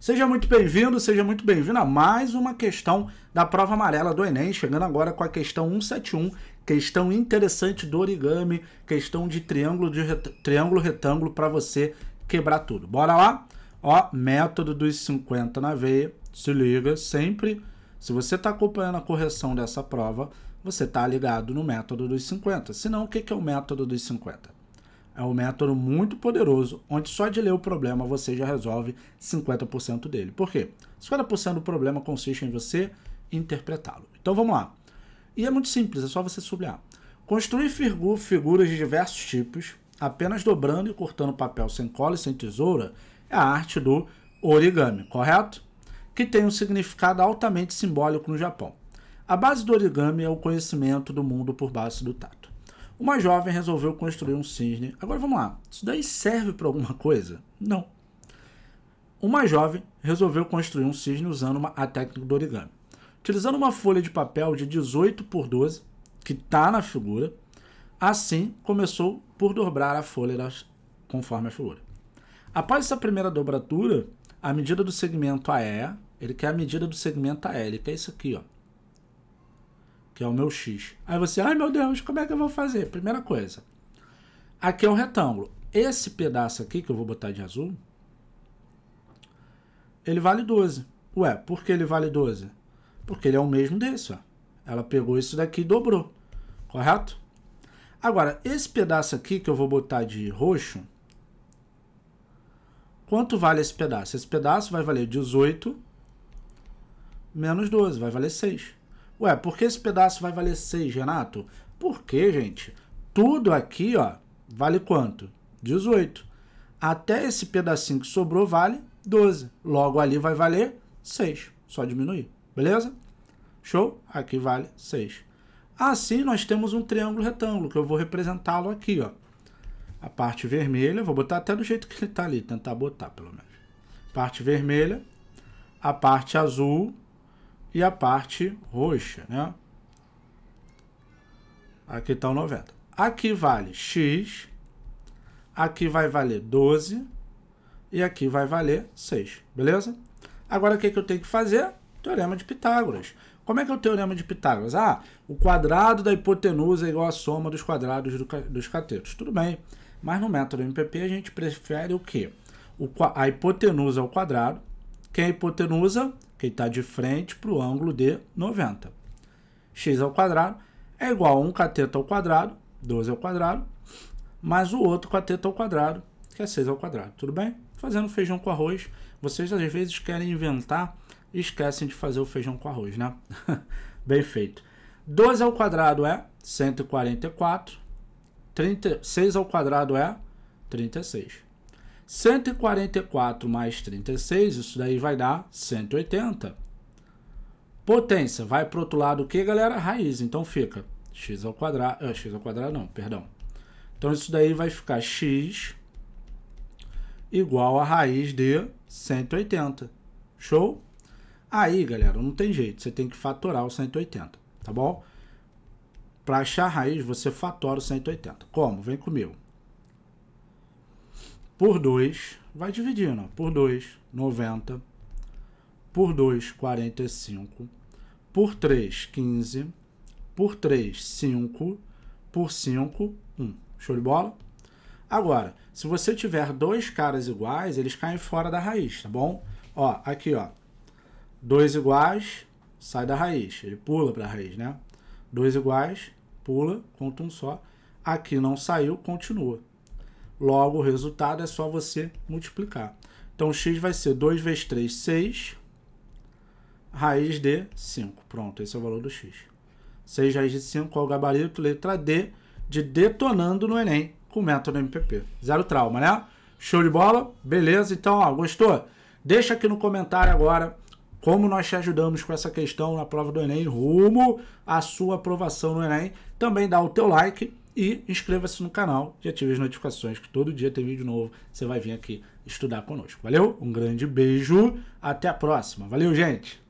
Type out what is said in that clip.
Seja muito bem-vindo, seja muito bem-vindo a mais uma questão da prova amarela do Enem, chegando agora com a questão 171, questão interessante do origami, questão de triângulo, de ret... triângulo retângulo para você quebrar tudo. Bora lá? Ó, método dos 50 na veia, se liga, sempre, se você está acompanhando a correção dessa prova, você está ligado no método dos 50. Senão, o que é o método dos 50? É um método muito poderoso, onde só de ler o problema você já resolve 50% dele. Por quê? 50% do problema consiste em você interpretá-lo. Então vamos lá. E é muito simples, é só você sublinhar. Construir figu figuras de diversos tipos, apenas dobrando e cortando papel sem cola e sem tesoura, é a arte do origami, correto? Que tem um significado altamente simbólico no Japão. A base do origami é o conhecimento do mundo por base do tato. Uma jovem resolveu construir um cisne. Agora vamos lá. Isso daí serve para alguma coisa? Não. Uma jovem resolveu construir um cisne usando uma, a técnica do origami. Utilizando uma folha de papel de 18 por 12, que está na figura, assim começou por dobrar a folha das, conforme a figura. Após essa primeira dobratura, a medida do segmento AE, ele quer a medida do segmento AL, que é isso aqui, ó que é o meu X. Aí você, ai meu Deus, como é que eu vou fazer? Primeira coisa, aqui é um retângulo. Esse pedaço aqui, que eu vou botar de azul, ele vale 12. Ué, por que ele vale 12? Porque ele é o mesmo desse, ó. Ela pegou isso daqui e dobrou, correto? Agora, esse pedaço aqui que eu vou botar de roxo, quanto vale esse pedaço? Esse pedaço vai valer 18 menos 12, vai valer 6. Ué, por que esse pedaço vai valer 6, Renato? Porque, gente, tudo aqui, ó, vale quanto? 18. Até esse pedacinho que sobrou vale 12. Logo ali vai valer 6. Só diminuir, beleza? Show? Aqui vale 6. Assim, nós temos um triângulo retângulo, que eu vou representá-lo aqui, ó. A parte vermelha, vou botar até do jeito que ele está ali, tentar botar pelo menos. Parte vermelha, a parte azul, e a parte roxa, né? Aqui está o 90. Aqui vale x, aqui vai valer 12 e aqui vai valer 6, beleza? Agora o que, que eu tenho que fazer? Teorema de Pitágoras. Como é que é o teorema de Pitágoras? Ah, o quadrado da hipotenusa é igual à soma dos quadrados do, dos catetos. Tudo bem, mas no método MPP a gente prefere o quê? O, a hipotenusa ao quadrado, Quem é a hipotenusa que está de frente para o ângulo de 90. x ao quadrado é igual a um cateto ao quadrado, 12 ao quadrado, mais o outro cateto ao quadrado, que é 6 ao quadrado, tudo bem? Fazendo feijão com arroz, vocês às vezes querem inventar e esquecem de fazer o feijão com arroz, né? bem feito. 12 ao quadrado é 144, 36 ao quadrado é 36. 144 mais 36, isso daí vai dar 180. Potência, vai para o outro lado o que, galera? Raiz. Então fica x ao quadrado, ah, x ao quadrado não, perdão. Então isso daí vai ficar x igual a raiz de 180. Show? Aí, galera, não tem jeito, você tem que fatorar o 180, tá bom? Para achar a raiz, você fatora o 180. Como? Vem comigo por 2, vai dividindo, por 2, 90, por 2, 45, por 3, 15, por 3, 5, por 5, 1. Show de bola? Agora, se você tiver dois caras iguais, eles caem fora da raiz, tá bom? Ó, aqui, ó. Dois iguais, sai da raiz. Ele pula para a raiz, né? Dois iguais, pula, conta um só. Aqui não saiu, continua. Logo, o resultado é só você multiplicar. Então, x vai ser 2 vezes 3, 6, raiz de 5. Pronto, esse é o valor do x. 6 raiz de 5, qual o gabarito? Letra D, de detonando no Enem com o método MPP. Zero trauma, né? Show de bola? Beleza, então, ó, gostou? Deixa aqui no comentário agora como nós te ajudamos com essa questão na prova do Enem rumo à sua aprovação no Enem. Também dá o teu like e inscreva-se no canal e ative as notificações, que todo dia tem vídeo novo. Você vai vir aqui estudar conosco. Valeu? Um grande beijo. Até a próxima. Valeu, gente!